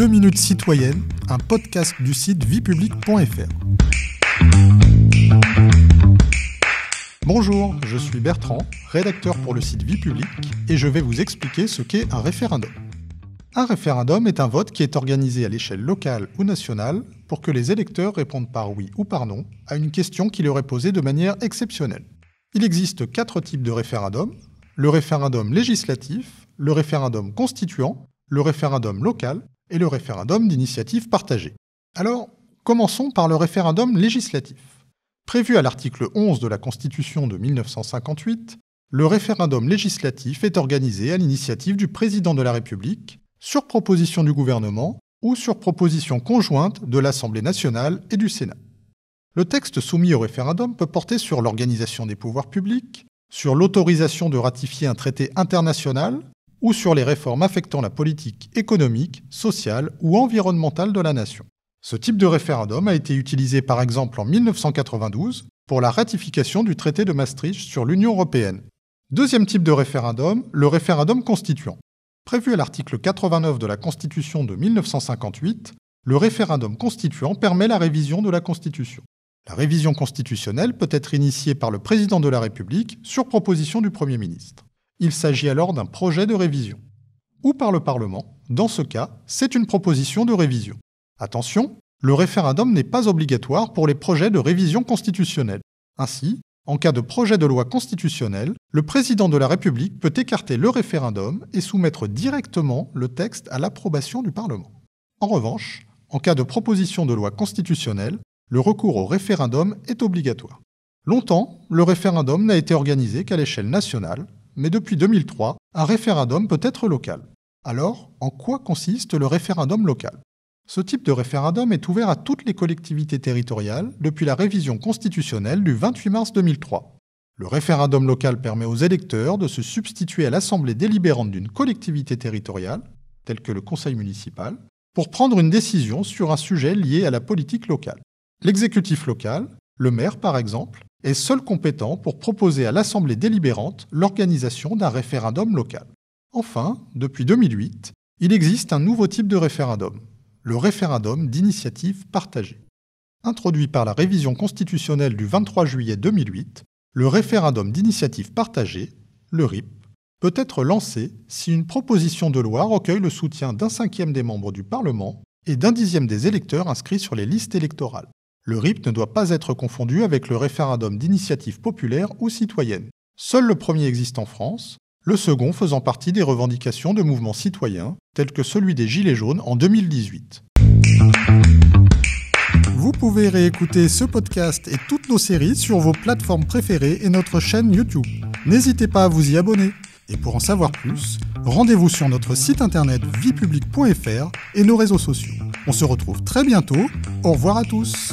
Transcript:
2 minutes citoyennes, un podcast du site viepublic.fr. Bonjour, je suis Bertrand, rédacteur pour le site Vie et je vais vous expliquer ce qu'est un référendum. Un référendum est un vote qui est organisé à l'échelle locale ou nationale pour que les électeurs répondent par oui ou par non à une question qui leur est posée de manière exceptionnelle. Il existe quatre types de référendums le référendum législatif, le référendum constituant, le référendum local et le référendum d'initiative partagée. Alors, commençons par le référendum législatif. Prévu à l'article 11 de la Constitution de 1958, le référendum législatif est organisé à l'initiative du président de la République, sur proposition du gouvernement ou sur proposition conjointe de l'Assemblée nationale et du Sénat. Le texte soumis au référendum peut porter sur l'organisation des pouvoirs publics, sur l'autorisation de ratifier un traité international ou sur les réformes affectant la politique économique, sociale ou environnementale de la nation. Ce type de référendum a été utilisé par exemple en 1992 pour la ratification du traité de Maastricht sur l'Union européenne. Deuxième type de référendum, le référendum constituant. Prévu à l'article 89 de la Constitution de 1958, le référendum constituant permet la révision de la Constitution. La révision constitutionnelle peut être initiée par le président de la République sur proposition du Premier ministre. Il s'agit alors d'un projet de révision. Ou par le Parlement, dans ce cas, c'est une proposition de révision. Attention, le référendum n'est pas obligatoire pour les projets de révision constitutionnelle. Ainsi, en cas de projet de loi constitutionnelle, le président de la République peut écarter le référendum et soumettre directement le texte à l'approbation du Parlement. En revanche, en cas de proposition de loi constitutionnelle, le recours au référendum est obligatoire. Longtemps, le référendum n'a été organisé qu'à l'échelle nationale, mais depuis 2003, un référendum peut être local. Alors, en quoi consiste le référendum local Ce type de référendum est ouvert à toutes les collectivités territoriales depuis la révision constitutionnelle du 28 mars 2003. Le référendum local permet aux électeurs de se substituer à l'assemblée délibérante d'une collectivité territoriale, telle que le conseil municipal, pour prendre une décision sur un sujet lié à la politique locale. L'exécutif local, le maire par exemple, est seul compétent pour proposer à l'Assemblée délibérante l'organisation d'un référendum local. Enfin, depuis 2008, il existe un nouveau type de référendum, le référendum d'initiative partagée. Introduit par la révision constitutionnelle du 23 juillet 2008, le référendum d'initiative partagée, le RIP, peut être lancé si une proposition de loi recueille le soutien d'un cinquième des membres du Parlement et d'un dixième des électeurs inscrits sur les listes électorales. Le RIP ne doit pas être confondu avec le référendum d'initiative populaire ou citoyenne. Seul le premier existe en France, le second faisant partie des revendications de mouvements citoyens, tels que celui des Gilets jaunes en 2018. Vous pouvez réécouter ce podcast et toutes nos séries sur vos plateformes préférées et notre chaîne YouTube. N'hésitez pas à vous y abonner. Et pour en savoir plus, rendez-vous sur notre site internet viepublic.fr et nos réseaux sociaux. On se retrouve très bientôt. Au revoir à tous.